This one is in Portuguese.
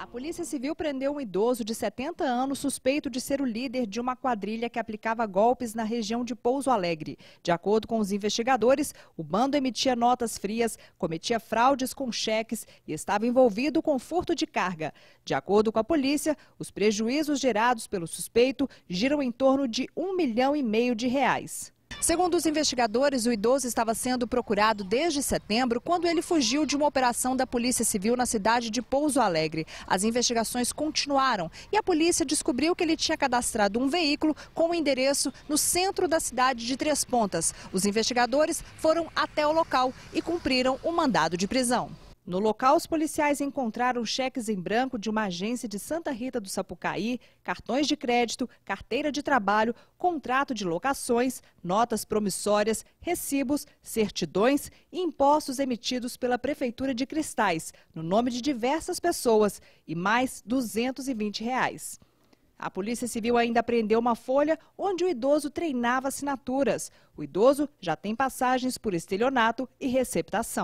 A Polícia Civil prendeu um idoso de 70 anos suspeito de ser o líder de uma quadrilha que aplicava golpes na região de Pouso Alegre. De acordo com os investigadores, o bando emitia notas frias, cometia fraudes com cheques e estava envolvido com furto de carga. De acordo com a polícia, os prejuízos gerados pelo suspeito giram em torno de um milhão e meio de reais. Segundo os investigadores, o idoso estava sendo procurado desde setembro, quando ele fugiu de uma operação da Polícia Civil na cidade de Pouso Alegre. As investigações continuaram e a polícia descobriu que ele tinha cadastrado um veículo com o endereço no centro da cidade de Três Pontas. Os investigadores foram até o local e cumpriram o mandado de prisão. No local, os policiais encontraram cheques em branco de uma agência de Santa Rita do Sapucaí, cartões de crédito, carteira de trabalho, contrato de locações, notas promissórias, recibos, certidões e impostos emitidos pela Prefeitura de Cristais, no nome de diversas pessoas, e mais R$ 220. Reais. A Polícia Civil ainda apreendeu uma folha onde o idoso treinava assinaturas. O idoso já tem passagens por estelionato e receptação.